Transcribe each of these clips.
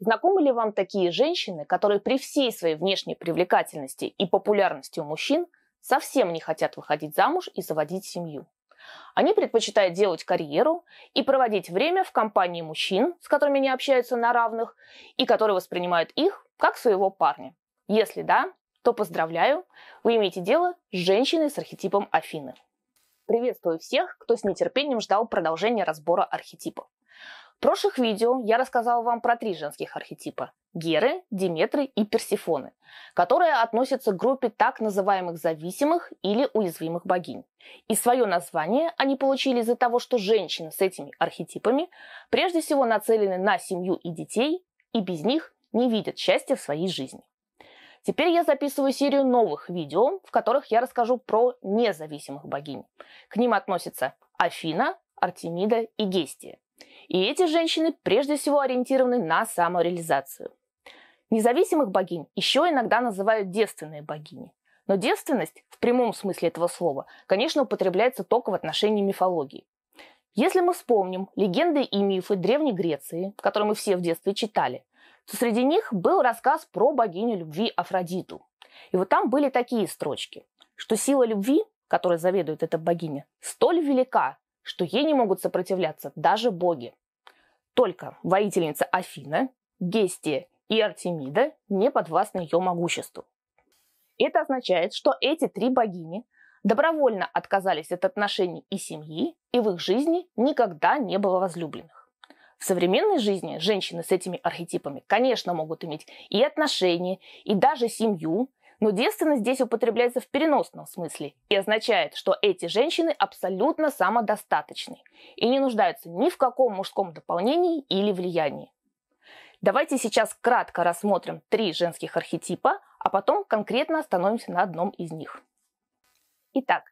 Знакомы ли вам такие женщины, которые при всей своей внешней привлекательности и популярности у мужчин совсем не хотят выходить замуж и заводить семью? Они предпочитают делать карьеру и проводить время в компании мужчин, с которыми они общаются на равных, и которые воспринимают их как своего парня. Если да, то поздравляю, вы имеете дело с женщиной с архетипом Афины. Приветствую всех, кто с нетерпением ждал продолжения разбора архетипов. В прошлых видео я рассказала вам про три женских архетипа – Геры, Диметры и Персифоны, которые относятся к группе так называемых зависимых или уязвимых богинь. И свое название они получили из-за того, что женщины с этими архетипами прежде всего нацелены на семью и детей, и без них не видят счастья в своей жизни. Теперь я записываю серию новых видео, в которых я расскажу про независимых богинь. К ним относятся Афина, Артемида и Гестия. И эти женщины прежде всего ориентированы на самореализацию. Независимых богинь еще иногда называют девственные богини. Но девственность, в прямом смысле этого слова, конечно, употребляется только в отношении мифологии. Если мы вспомним легенды и мифы Древней Греции, которые мы все в детстве читали, то среди них был рассказ про богиню любви Афродиту. И вот там были такие строчки, что сила любви, которой заведует эта богиня, столь велика, что ей не могут сопротивляться даже боги. Только воительница Афина, Гестия и Артемида не подвластны ее могуществу. Это означает, что эти три богини добровольно отказались от отношений и семьи, и в их жизни никогда не было возлюбленных. В современной жизни женщины с этими архетипами, конечно, могут иметь и отношения, и даже семью, но девственность здесь употребляется в переносном смысле и означает, что эти женщины абсолютно самодостаточны и не нуждаются ни в каком мужском дополнении или влиянии. Давайте сейчас кратко рассмотрим три женских архетипа, а потом конкретно остановимся на одном из них. Итак,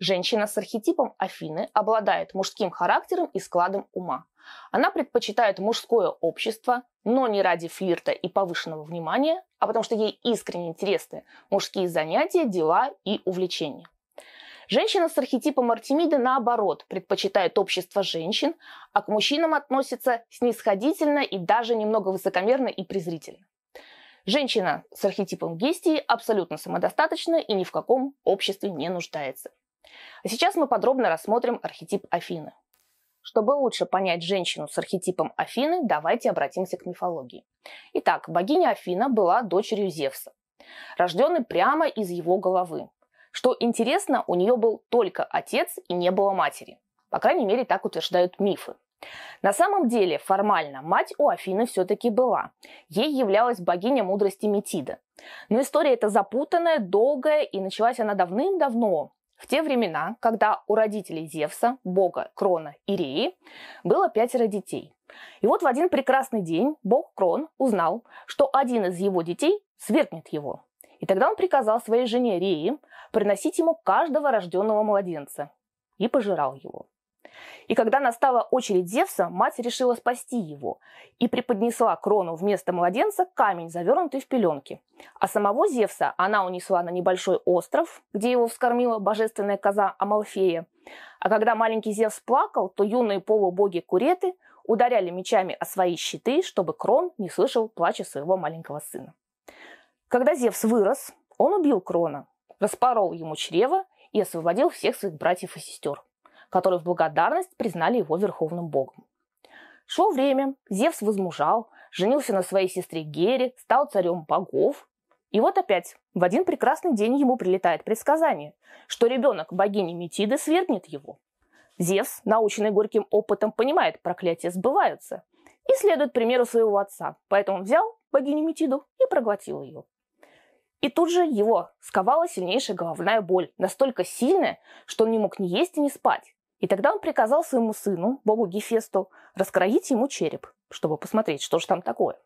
Женщина с архетипом Афины обладает мужским характером и складом ума. Она предпочитает мужское общество, но не ради флирта и повышенного внимания, а потому что ей искренне интересны мужские занятия, дела и увлечения. Женщина с архетипом Артемида, наоборот, предпочитает общество женщин, а к мужчинам относится снисходительно и даже немного высокомерно и презрительно. Женщина с архетипом Гестии абсолютно самодостаточна и ни в каком обществе не нуждается. А сейчас мы подробно рассмотрим архетип Афины. Чтобы лучше понять женщину с архетипом Афины, давайте обратимся к мифологии. Итак, богиня Афина была дочерью Зевса, рожденной прямо из его головы. Что интересно, у нее был только отец и не было матери. По крайней мере, так утверждают мифы. На самом деле, формально, мать у Афины все-таки была. Ей являлась богиня мудрости Метида. Но история эта запутанная, долгая, и началась она давным-давно, в те времена, когда у родителей Зевса, бога Крона и Реи, было пятеро детей. И вот в один прекрасный день бог Крон узнал, что один из его детей свергнет его. И тогда он приказал своей жене Реи приносить ему каждого рожденного младенца и пожирал его. И когда настала очередь Зевса, мать решила спасти его и преподнесла крону вместо младенца камень, завернутый в пеленки. А самого Зевса она унесла на небольшой остров, где его вскормила божественная коза Амалфея. А когда маленький Зевс плакал, то юные полубоги Куреты ударяли мечами о свои щиты, чтобы Крон не слышал плача своего маленького сына. Когда Зевс вырос, он убил Крона, распорол ему чрево и освободил всех своих братьев и сестер – которые в благодарность признали его верховным богом. Шло время, Зевс возмужал, женился на своей сестре Гере, стал царем богов. И вот опять, в один прекрасный день ему прилетает предсказание, что ребенок богини Метиды свергнет его. Зевс, наученный горьким опытом, понимает, проклятия сбываются. И следует примеру своего отца, поэтому взял богиню Метиду и проглотил ее. И тут же его сковала сильнейшая головная боль, настолько сильная, что он не мог ни есть, ни спать. И тогда он приказал своему сыну, богу Гефесту, раскроить ему череп, чтобы посмотреть, что же там такое.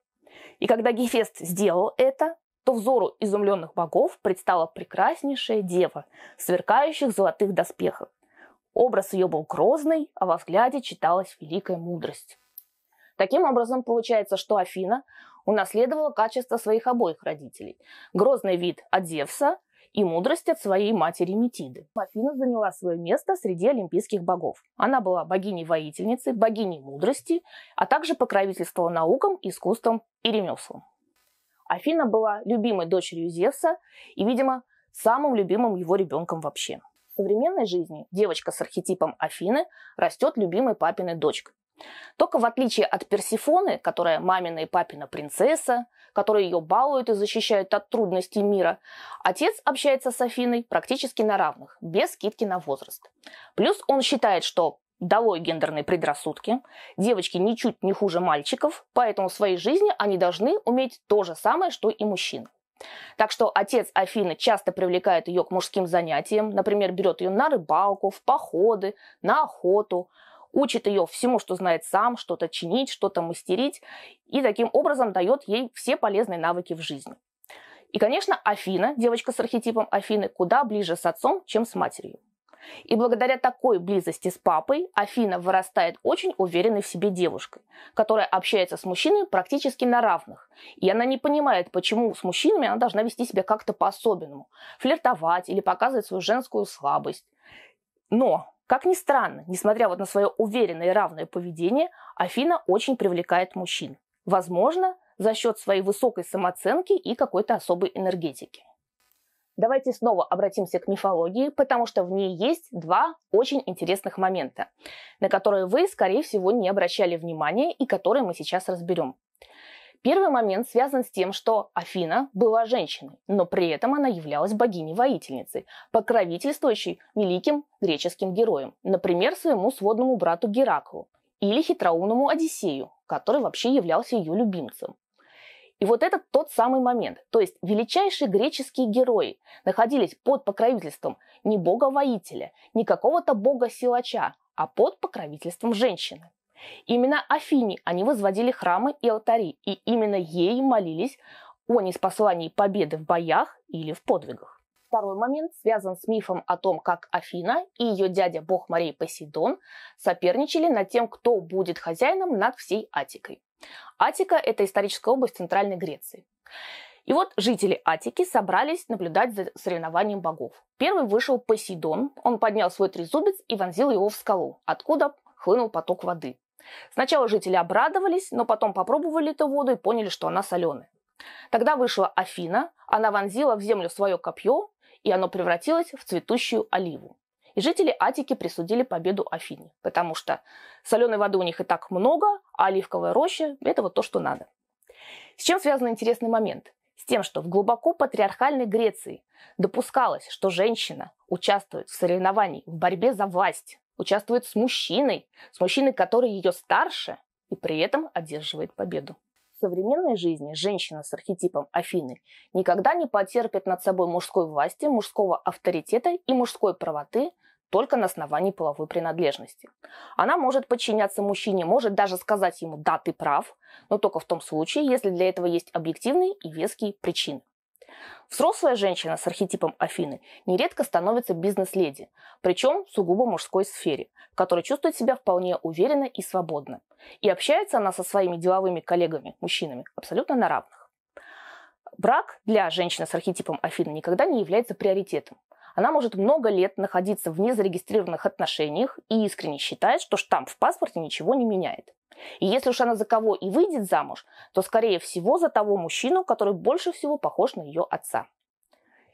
И когда Гефест сделал это, то взору изумленных богов предстала прекраснейшая дева, сверкающих золотых доспехов. Образ ее был грозный, а во взгляде читалась великая мудрость. Таким образом, получается, что Афина унаследовала качество своих обоих родителей. Грозный вид от Зевса и мудрость от своей матери Метиды. Афина заняла свое место среди олимпийских богов. Она была богиней-воительницей, богиней мудрости, а также покровительствовала наукам, искусствам и ремеслам. Афина была любимой дочерью Зевса и, видимо, самым любимым его ребенком вообще. В современной жизни девочка с архетипом Афины растет любимой папиной дочкой. Только в отличие от Персифоны, которая мамина и папина принцесса, которая ее балуют и защищают от трудностей мира, отец общается с Афиной практически на равных, без скидки на возраст. Плюс он считает, что долой гендерные предрассудки, девочки ничуть не хуже мальчиков, поэтому в своей жизни они должны уметь то же самое, что и мужчины. Так что отец Афины часто привлекает ее к мужским занятиям, например, берет ее на рыбалку, в походы, на охоту, учит ее всему, что знает сам, что-то чинить, что-то мастерить, и таким образом дает ей все полезные навыки в жизни. И, конечно, Афина, девочка с архетипом Афины, куда ближе с отцом, чем с матерью. И благодаря такой близости с папой Афина вырастает очень уверенной в себе девушкой, которая общается с мужчиной практически на равных. И она не понимает, почему с мужчинами она должна вести себя как-то по-особенному, флиртовать или показывать свою женскую слабость. Но как ни странно, несмотря вот на свое уверенное и равное поведение, Афина очень привлекает мужчин. Возможно, за счет своей высокой самооценки и какой-то особой энергетики. Давайте снова обратимся к мифологии, потому что в ней есть два очень интересных момента, на которые вы, скорее всего, не обращали внимания и которые мы сейчас разберем. Первый момент связан с тем, что Афина была женщиной, но при этом она являлась богиней-воительницей, покровительствующей великим греческим героям, например, своему сводному брату Гераклу или хитроумному Одиссею, который вообще являлся ее любимцем. И вот это тот самый момент. То есть величайшие греческие герои находились под покровительством не бога-воителя, не какого-то бога-силача, а под покровительством женщины. Именно Афине они возводили храмы и алтари, и именно ей молились о неспослании победы в боях или в подвигах. Второй момент связан с мифом о том, как Афина и ее дядя бог морей Посейдон соперничали над тем, кто будет хозяином над всей Атикой. Атика – это историческая область Центральной Греции. И вот жители Атики собрались наблюдать за соревнованием богов. Первый вышел Посейдон, он поднял свой трезубец и вонзил его в скалу, откуда хлынул поток воды. Сначала жители обрадовались, но потом попробовали эту воду и поняли, что она соленая. Тогда вышла Афина, она вонзила в землю свое копье, и оно превратилось в цветущую оливу. И жители Атики присудили победу Афине, потому что соленой воды у них и так много, а оливковая роща – это вот то, что надо. С чем связан интересный момент? С тем, что в глубоко патриархальной Греции допускалось, что женщина участвует в соревновании в борьбе за власть участвует с мужчиной, с мужчиной, который ее старше и при этом одерживает победу. В современной жизни женщина с архетипом Афины никогда не потерпит над собой мужской власти, мужского авторитета и мужской правоты только на основании половой принадлежности. Она может подчиняться мужчине, может даже сказать ему «да, ты прав», но только в том случае, если для этого есть объективные и веские причины. Взрослая женщина с архетипом Афины нередко становится бизнес-леди, причем в сугубо мужской сфере, в которой чувствует себя вполне уверенно и свободно. И общается она со своими деловыми коллегами, мужчинами, абсолютно на равных. Брак для женщины с архетипом Афины никогда не является приоритетом. Она может много лет находиться в незарегистрированных отношениях и искренне считает, что штамп в паспорте ничего не меняет. И если уж она за кого и выйдет замуж, то, скорее всего, за того мужчину, который больше всего похож на ее отца.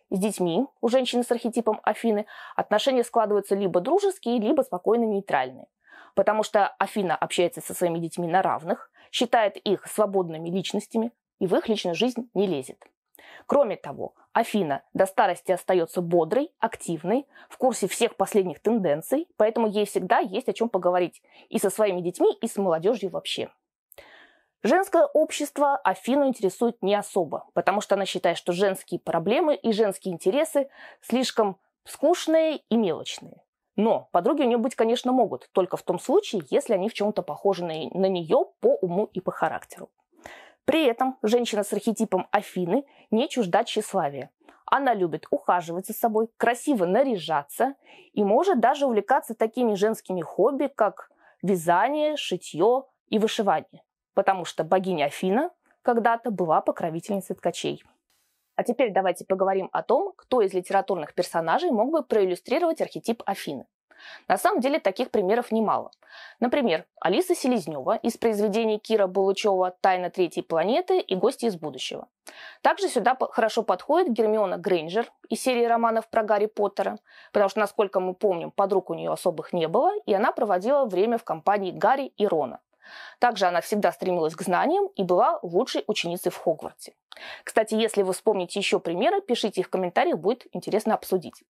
С детьми у женщины с архетипом Афины отношения складываются либо дружеские, либо спокойно нейтральные. Потому что Афина общается со своими детьми на равных, считает их свободными личностями и в их личную жизнь не лезет. Кроме того, Афина до старости остается бодрой, активной, в курсе всех последних тенденций, поэтому ей всегда есть о чем поговорить и со своими детьми, и с молодежью вообще. Женское общество Афину интересует не особо, потому что она считает, что женские проблемы и женские интересы слишком скучные и мелочные. Но подруги у нее быть, конечно, могут, только в том случае, если они в чем-то похожи на, на нее по уму и по характеру. При этом женщина с архетипом Афины не чужда тщеславия. Она любит ухаживать за собой, красиво наряжаться и может даже увлекаться такими женскими хобби, как вязание, шитье и вышивание, потому что богиня Афина когда-то была покровительницей ткачей. А теперь давайте поговорим о том, кто из литературных персонажей мог бы проиллюстрировать архетип Афины. На самом деле таких примеров немало. Например, Алиса Селезнева из произведений Кира Булычева «Тайна третьей планеты» и «Гости из будущего». Также сюда хорошо подходит Гермиона Грейнджер из серии романов про Гарри Поттера, потому что, насколько мы помним, подруг у нее особых не было, и она проводила время в компании Гарри и Рона. Также она всегда стремилась к знаниям и была лучшей ученицей в Хогвартсе. Кстати, если вы вспомните еще примеры, пишите их в комментариях, будет интересно обсудить.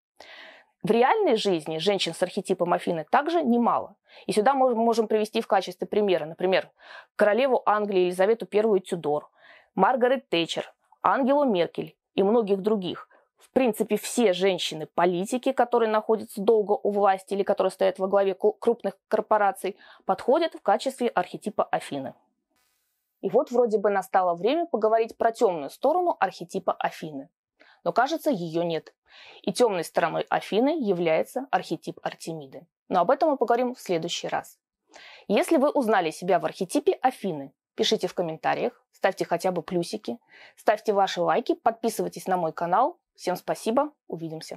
В реальной жизни женщин с архетипом Афины также немало. И сюда мы можем привести в качестве примера, например, королеву Англии Елизавету I Тюдор, Маргарет Тэтчер, Ангелу Меркель и многих других. В принципе, все женщины-политики, которые находятся долго у власти или которые стоят во главе крупных корпораций, подходят в качестве архетипа Афины. И вот вроде бы настало время поговорить про темную сторону архетипа Афины но, кажется, ее нет. И темной стороной Афины является архетип Артемиды. Но об этом мы поговорим в следующий раз. Если вы узнали себя в архетипе Афины, пишите в комментариях, ставьте хотя бы плюсики, ставьте ваши лайки, подписывайтесь на мой канал. Всем спасибо, увидимся.